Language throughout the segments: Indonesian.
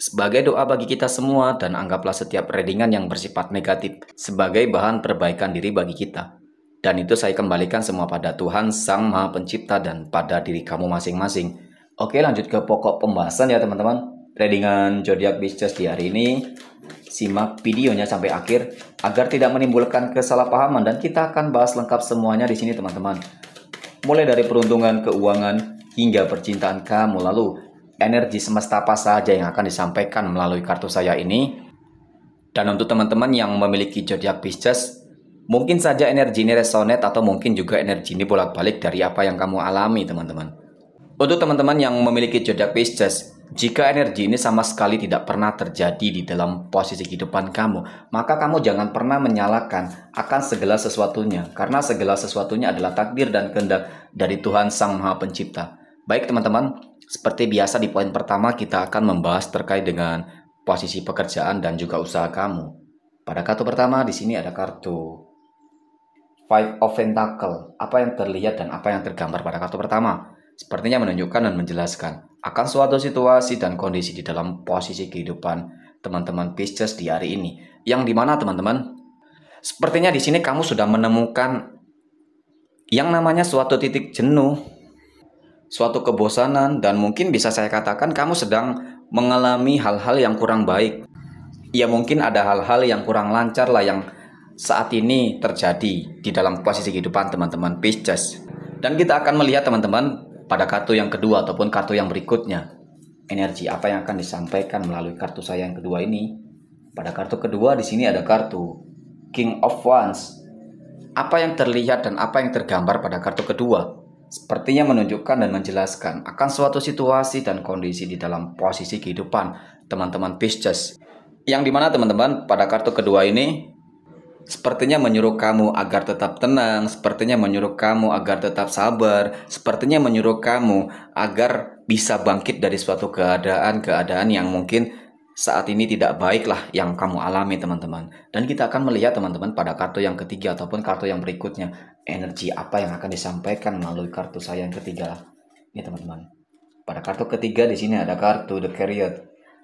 sebagai doa bagi kita semua dan anggaplah setiap readingan yang bersifat negatif sebagai bahan perbaikan diri bagi kita. Dan itu saya kembalikan semua pada Tuhan Sang Maha Pencipta dan pada diri kamu masing-masing. Oke lanjut ke pokok pembahasan ya teman-teman. Readingan zodiak Bisnis di hari ini. Simak videonya sampai akhir agar tidak menimbulkan kesalahpahaman dan kita akan bahas lengkap semuanya di sini teman-teman. Mulai dari peruntungan keuangan hingga percintaan kamu lalu energi semesta apa saja yang akan disampaikan melalui kartu saya ini. Dan untuk teman-teman yang memiliki zodiak Pisces, mungkin saja energi ini resonate atau mungkin juga energi ini bolak-balik dari apa yang kamu alami, teman-teman. Untuk teman-teman yang memiliki zodiak Pisces, jika energi ini sama sekali tidak pernah terjadi di dalam posisi kehidupan kamu, maka kamu jangan pernah menyalahkan akan segala sesuatunya, karena segala sesuatunya adalah takdir dan kehendak dari Tuhan Sang Maha Pencipta. Baik teman-teman, seperti biasa di poin pertama kita akan membahas terkait dengan posisi pekerjaan dan juga usaha kamu. Pada kartu pertama di sini ada kartu Five of Pentacle. Apa yang terlihat dan apa yang tergambar pada kartu pertama? Sepertinya menunjukkan dan menjelaskan akan suatu situasi dan kondisi di dalam posisi kehidupan teman-teman Pisces di hari ini. Yang dimana teman-teman? Sepertinya di sini kamu sudah menemukan yang namanya suatu titik jenuh suatu kebosanan, dan mungkin bisa saya katakan kamu sedang mengalami hal-hal yang kurang baik. Ya mungkin ada hal-hal yang kurang lancar lah yang saat ini terjadi di dalam posisi kehidupan teman-teman Pisces. Dan kita akan melihat teman-teman pada kartu yang kedua ataupun kartu yang berikutnya. Energi apa yang akan disampaikan melalui kartu saya yang kedua ini? Pada kartu kedua di sini ada kartu King of Wands. Apa yang terlihat dan apa yang tergambar pada kartu kedua? sepertinya menunjukkan dan menjelaskan akan suatu situasi dan kondisi di dalam posisi kehidupan teman-teman Pisces. Yang dimana teman-teman pada kartu kedua ini sepertinya menyuruh kamu agar tetap tenang, sepertinya menyuruh kamu agar tetap sabar, sepertinya menyuruh kamu agar bisa bangkit dari suatu keadaan-keadaan yang mungkin saat ini tidak baiklah yang kamu alami teman-teman. Dan kita akan melihat teman-teman pada kartu yang ketiga ataupun kartu yang berikutnya. Energi apa yang akan disampaikan melalui kartu saya yang ketiga. Ini teman-teman. Pada kartu ketiga di sini ada kartu The Carrier.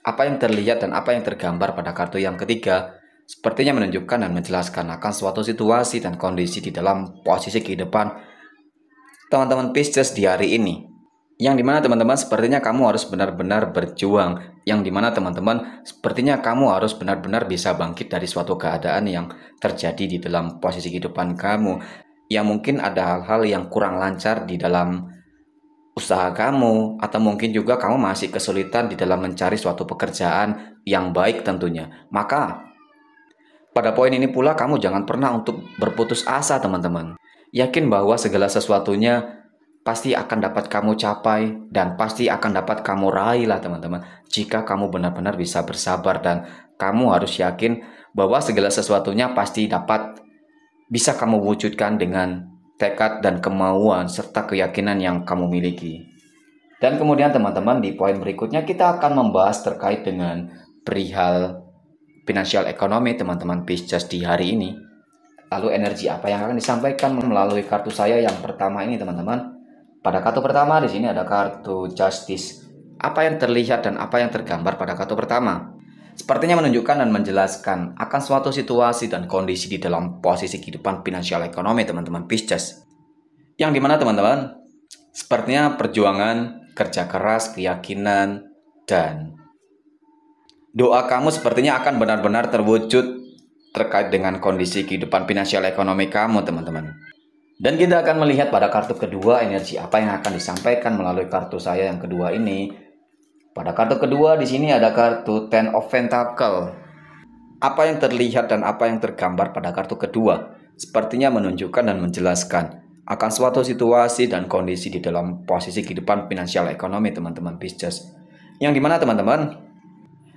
Apa yang terlihat dan apa yang tergambar pada kartu yang ketiga sepertinya menunjukkan dan menjelaskan akan suatu situasi dan kondisi di dalam posisi kehidupan teman-teman Pisces di hari ini yang dimana teman-teman sepertinya kamu harus benar-benar berjuang, yang dimana teman-teman sepertinya kamu harus benar-benar bisa bangkit dari suatu keadaan yang terjadi di dalam posisi kehidupan kamu, yang mungkin ada hal-hal yang kurang lancar di dalam usaha kamu, atau mungkin juga kamu masih kesulitan di dalam mencari suatu pekerjaan yang baik tentunya. Maka, pada poin ini pula kamu jangan pernah untuk berputus asa teman-teman. Yakin bahwa segala sesuatunya pasti akan dapat kamu capai dan pasti akan dapat kamu raih lah teman-teman jika kamu benar-benar bisa bersabar dan kamu harus yakin bahwa segala sesuatunya pasti dapat bisa kamu wujudkan dengan tekad dan kemauan serta keyakinan yang kamu miliki. Dan kemudian teman-teman di poin berikutnya kita akan membahas terkait dengan perihal finansial ekonomi teman-teman Pisces di hari ini. Lalu energi apa yang akan disampaikan melalui kartu saya yang pertama ini teman-teman pada kartu pertama di sini ada kartu Justice. Apa yang terlihat dan apa yang tergambar pada kartu pertama? Sepertinya menunjukkan dan menjelaskan akan suatu situasi dan kondisi di dalam posisi kehidupan finansial ekonomi teman-teman Pisces. Yang dimana teman-teman, sepertinya perjuangan, kerja keras, keyakinan, dan doa kamu sepertinya akan benar-benar terwujud terkait dengan kondisi kehidupan finansial ekonomi kamu teman-teman. Dan kita akan melihat pada kartu kedua energi apa yang akan disampaikan melalui kartu saya yang kedua ini. Pada kartu kedua di sini ada kartu Ten of Pentacle. Apa yang terlihat dan apa yang tergambar pada kartu kedua sepertinya menunjukkan dan menjelaskan akan suatu situasi dan kondisi di dalam posisi kehidupan finansial ekonomi teman-teman Pisces. Yang dimana teman-teman,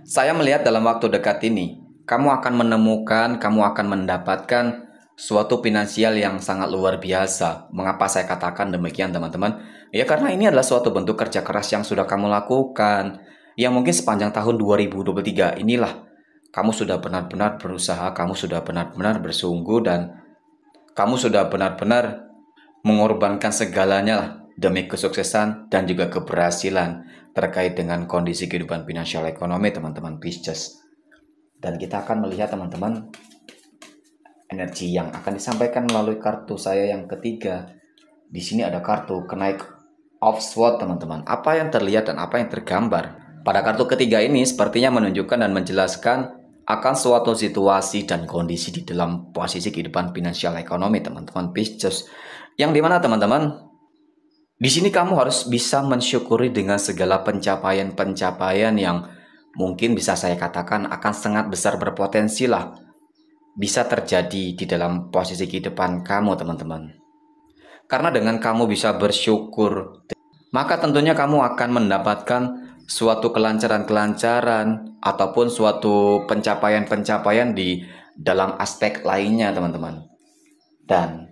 saya melihat dalam waktu dekat ini, kamu akan menemukan, kamu akan mendapatkan suatu finansial yang sangat luar biasa. Mengapa saya katakan demikian, teman-teman? Ya, karena ini adalah suatu bentuk kerja keras yang sudah kamu lakukan, yang mungkin sepanjang tahun 2023 inilah kamu sudah benar-benar berusaha, kamu sudah benar-benar bersungguh, dan kamu sudah benar-benar mengorbankan segalanya lah demi kesuksesan dan juga keberhasilan terkait dengan kondisi kehidupan finansial ekonomi teman-teman Pisces. Dan kita akan melihat teman-teman energi yang akan disampaikan melalui kartu saya yang ketiga. Di sini ada kartu kenaik of sword teman-teman. Apa yang terlihat dan apa yang tergambar? Pada kartu ketiga ini sepertinya menunjukkan dan menjelaskan akan suatu situasi dan kondisi di dalam posisi kehidupan finansial ekonomi, teman-teman. Pisces. Yang dimana, teman-teman, di sini kamu harus bisa mensyukuri dengan segala pencapaian-pencapaian yang mungkin bisa saya katakan akan sangat besar berpotensi lah bisa terjadi di dalam posisi kehidupan kamu, teman-teman. Karena dengan kamu bisa bersyukur, maka tentunya kamu akan mendapatkan suatu kelancaran-kelancaran ataupun suatu pencapaian-pencapaian di dalam aspek lainnya, teman-teman. Dan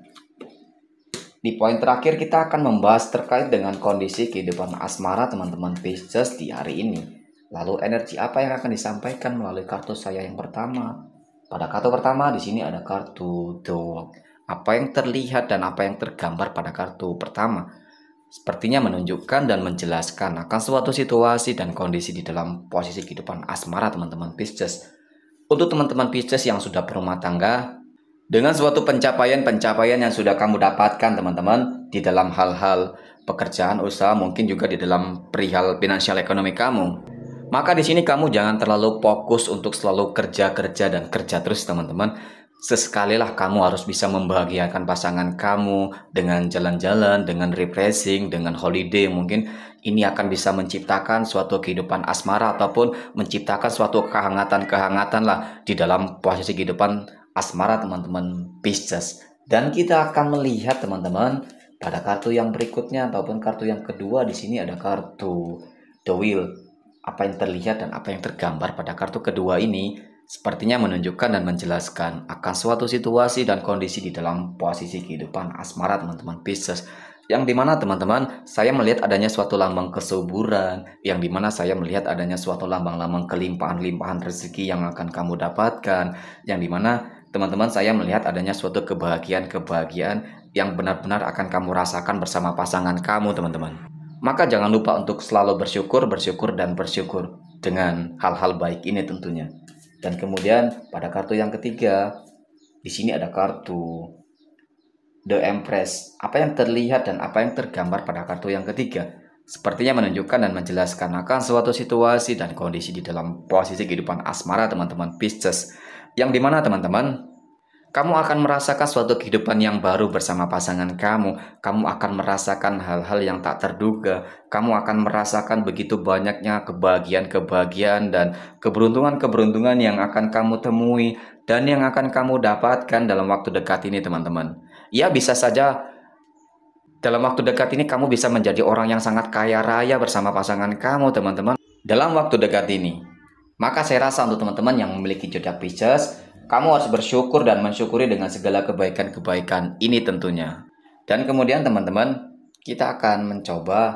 di poin terakhir kita akan membahas terkait dengan kondisi kehidupan asmara teman-teman Pisces di hari ini. Lalu energi apa yang akan disampaikan melalui kartu saya yang pertama? Pada kartu pertama di sini ada kartu dog. Apa yang terlihat dan apa yang tergambar pada kartu pertama sepertinya menunjukkan dan menjelaskan akan suatu situasi dan kondisi di dalam posisi kehidupan asmara teman-teman Pisces. Untuk teman-teman Pisces yang sudah berumah tangga, dengan suatu pencapaian-pencapaian yang sudah kamu dapatkan teman-teman di dalam hal-hal pekerjaan, usaha, mungkin juga di dalam perihal finansial ekonomi kamu. Maka di sini kamu jangan terlalu fokus untuk selalu kerja-kerja dan kerja terus teman-teman. Sesekalilah kamu harus bisa membahagiakan pasangan kamu dengan jalan-jalan, dengan refreshing, dengan holiday mungkin ini akan bisa menciptakan suatu kehidupan asmara ataupun menciptakan suatu kehangatan-kehangatan lah di dalam posisi kehidupan asmara teman-teman Pisces. Dan kita akan melihat teman-teman pada kartu yang berikutnya ataupun kartu yang kedua di sini ada kartu The Wheel apa yang terlihat dan apa yang tergambar pada kartu kedua ini sepertinya menunjukkan dan menjelaskan akan suatu situasi dan kondisi di dalam posisi kehidupan asmara teman-teman Pisces yang dimana teman-teman saya melihat adanya suatu lambang kesuburan yang dimana saya melihat adanya suatu lambang-lambang kelimpahan-limpahan rezeki yang akan kamu dapatkan yang dimana teman-teman saya melihat adanya suatu kebahagiaan-kebahagiaan yang benar-benar akan kamu rasakan bersama pasangan kamu teman-teman maka jangan lupa untuk selalu bersyukur, bersyukur, dan bersyukur dengan hal-hal baik ini tentunya. Dan kemudian pada kartu yang ketiga, di sini ada kartu The Empress. Apa yang terlihat dan apa yang tergambar pada kartu yang ketiga sepertinya menunjukkan dan menjelaskan akan suatu situasi dan kondisi di dalam posisi kehidupan asmara teman-teman Pisces. Yang dimana teman-teman kamu akan merasakan suatu kehidupan yang baru bersama pasangan kamu. Kamu akan merasakan hal-hal yang tak terduga. Kamu akan merasakan begitu banyaknya kebahagiaan-kebahagiaan dan keberuntungan-keberuntungan yang akan kamu temui dan yang akan kamu dapatkan dalam waktu dekat ini, teman-teman. Ya, bisa saja dalam waktu dekat ini kamu bisa menjadi orang yang sangat kaya raya bersama pasangan kamu, teman-teman. Dalam waktu dekat ini. Maka saya rasa untuk teman-teman yang memiliki jodoh Pisces, kamu harus bersyukur dan mensyukuri dengan segala kebaikan-kebaikan ini tentunya. Dan kemudian teman-teman, kita akan mencoba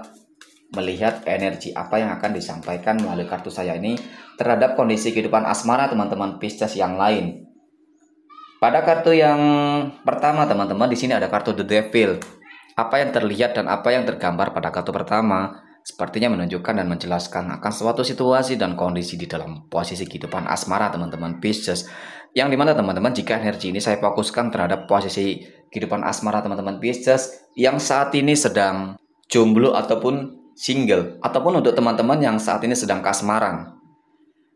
melihat energi apa yang akan disampaikan melalui kartu saya ini terhadap kondisi kehidupan asmara teman-teman Pisces yang lain. Pada kartu yang pertama teman-teman di sini ada kartu The Devil. Apa yang terlihat dan apa yang tergambar pada kartu pertama sepertinya menunjukkan dan menjelaskan akan suatu situasi dan kondisi di dalam posisi kehidupan asmara teman-teman Pisces yang dimana teman-teman jika energi ini saya fokuskan terhadap posisi kehidupan asmara teman-teman Pisces yang saat ini sedang jomblo ataupun single ataupun untuk teman-teman yang saat ini sedang kasmaran.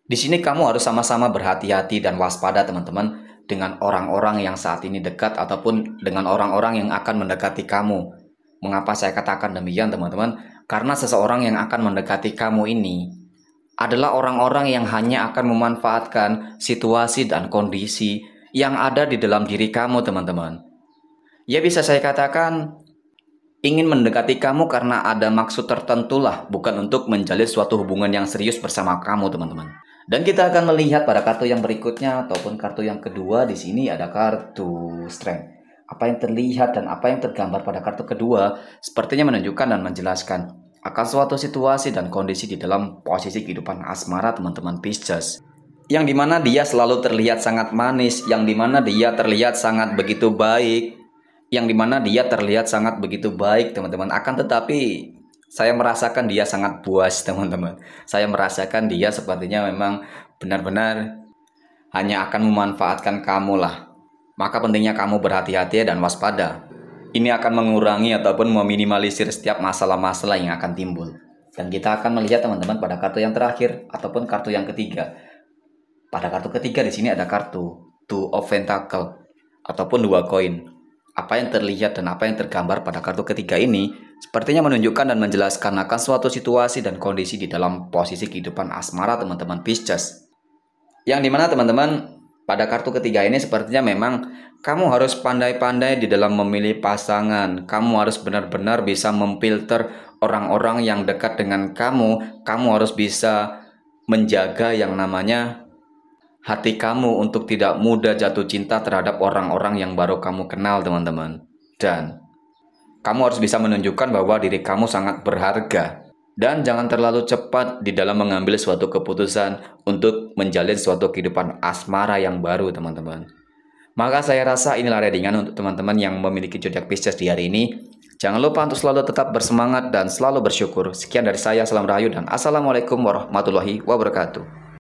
Di sini kamu harus sama-sama berhati-hati dan waspada teman-teman dengan orang-orang yang saat ini dekat ataupun dengan orang-orang yang akan mendekati kamu. Mengapa saya katakan demikian teman-teman? Karena seseorang yang akan mendekati kamu ini adalah orang-orang yang hanya akan memanfaatkan situasi dan kondisi yang ada di dalam diri kamu, teman-teman. Ya bisa saya katakan ingin mendekati kamu karena ada maksud tertentu lah, bukan untuk menjalin suatu hubungan yang serius bersama kamu, teman-teman. Dan kita akan melihat pada kartu yang berikutnya ataupun kartu yang kedua di sini ada kartu strength. Apa yang terlihat dan apa yang tergambar pada kartu kedua sepertinya menunjukkan dan menjelaskan akan suatu situasi dan kondisi di dalam posisi kehidupan asmara teman-teman Pisces yang dimana dia selalu terlihat sangat manis, yang dimana dia terlihat sangat begitu baik, yang dimana dia terlihat sangat begitu baik, teman-teman. Akan tetapi, saya merasakan dia sangat puas, teman-teman. Saya merasakan dia sepertinya memang benar-benar hanya akan memanfaatkan kamu lah. Maka pentingnya kamu berhati-hati dan waspada ini akan mengurangi ataupun meminimalisir setiap masalah-masalah yang akan timbul. Dan kita akan melihat teman-teman pada kartu yang terakhir ataupun kartu yang ketiga. Pada kartu ketiga di sini ada kartu Two of Pentacle ataupun dua koin. Apa yang terlihat dan apa yang tergambar pada kartu ketiga ini sepertinya menunjukkan dan menjelaskan akan suatu situasi dan kondisi di dalam posisi kehidupan asmara teman-teman Pisces. Yang dimana teman-teman pada kartu ketiga ini sepertinya memang kamu harus pandai-pandai di dalam memilih pasangan. Kamu harus benar-benar bisa memfilter orang-orang yang dekat dengan kamu. Kamu harus bisa menjaga yang namanya hati kamu untuk tidak mudah jatuh cinta terhadap orang-orang yang baru kamu kenal, teman-teman. Dan kamu harus bisa menunjukkan bahwa diri kamu sangat berharga dan jangan terlalu cepat di dalam mengambil suatu keputusan untuk menjalin suatu kehidupan asmara yang baru, teman-teman. Maka saya rasa inilah readingan untuk teman-teman yang memiliki zodiak Pisces di hari ini. Jangan lupa untuk selalu tetap bersemangat dan selalu bersyukur. Sekian dari saya, salam rahayu dan assalamualaikum warahmatullahi wabarakatuh.